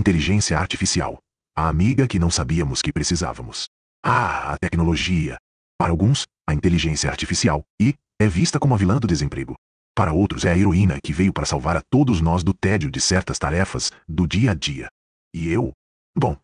Inteligência artificial. A amiga que não sabíamos que precisávamos. Ah, a tecnologia. Para alguns, a inteligência artificial, e, é vista como a vilã do desemprego. Para outros, é a heroína que veio para salvar a todos nós do tédio de certas tarefas do dia a dia. E eu? Bom,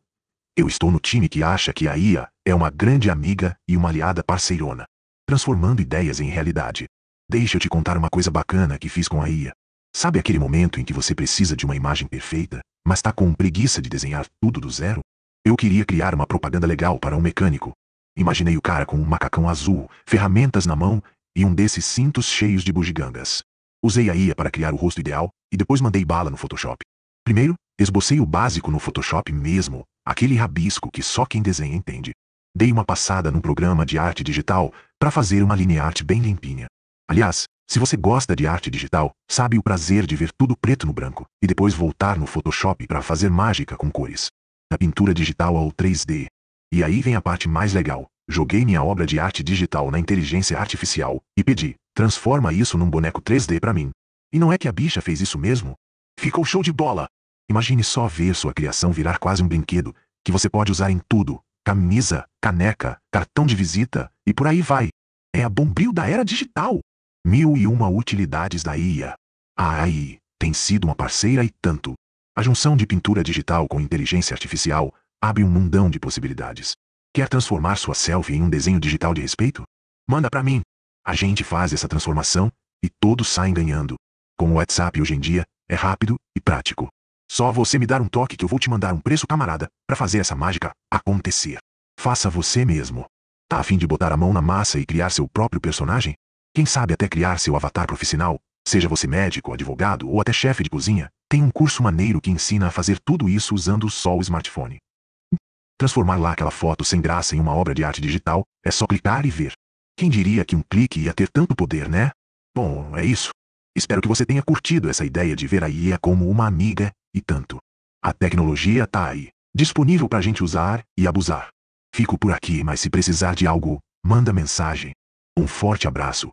eu estou no time que acha que a IA é uma grande amiga e uma aliada parceirona, transformando ideias em realidade. Deixa eu te contar uma coisa bacana que fiz com a IA. Sabe aquele momento em que você precisa de uma imagem perfeita, mas tá com preguiça de desenhar tudo do zero? Eu queria criar uma propaganda legal para um mecânico. Imaginei o cara com um macacão azul, ferramentas na mão e um desses cintos cheios de bugigangas. Usei a IA para criar o rosto ideal e depois mandei bala no Photoshop. Primeiro, esbocei o básico no Photoshop mesmo, aquele rabisco que só quem desenha entende. Dei uma passada num programa de arte digital para fazer uma linha bem limpinha. Aliás, se você gosta de arte digital, sabe o prazer de ver tudo preto no branco e depois voltar no Photoshop para fazer mágica com cores. A pintura digital ao 3D. E aí vem a parte mais legal. Joguei minha obra de arte digital na inteligência artificial e pedi: "Transforma isso num boneco 3D para mim". E não é que a bicha fez isso mesmo? Ficou show de bola. Imagine só ver sua criação virar quase um brinquedo que você pode usar em tudo: camisa, caneca, cartão de visita e por aí vai. É a Bombril da era digital. Mil e uma utilidades da IA. A AI tem sido uma parceira e tanto. A junção de pintura digital com inteligência artificial abre um mundão de possibilidades. Quer transformar sua selfie em um desenho digital de respeito? Manda para mim. A gente faz essa transformação e todos saem ganhando. Com o WhatsApp hoje em dia, é rápido e prático. Só você me dar um toque que eu vou te mandar um preço camarada para fazer essa mágica acontecer. Faça você mesmo. Tá a fim de botar a mão na massa e criar seu próprio personagem? Quem sabe até criar seu avatar profissional, seja você médico, advogado ou até chefe de cozinha, tem um curso maneiro que ensina a fazer tudo isso usando só o smartphone. Transformar lá aquela foto sem graça em uma obra de arte digital é só clicar e ver. Quem diria que um clique ia ter tanto poder, né? Bom, é isso. Espero que você tenha curtido essa ideia de ver a IA como uma amiga e tanto. A tecnologia tá aí, disponível pra gente usar e abusar. Fico por aqui, mas se precisar de algo, manda mensagem. Um forte abraço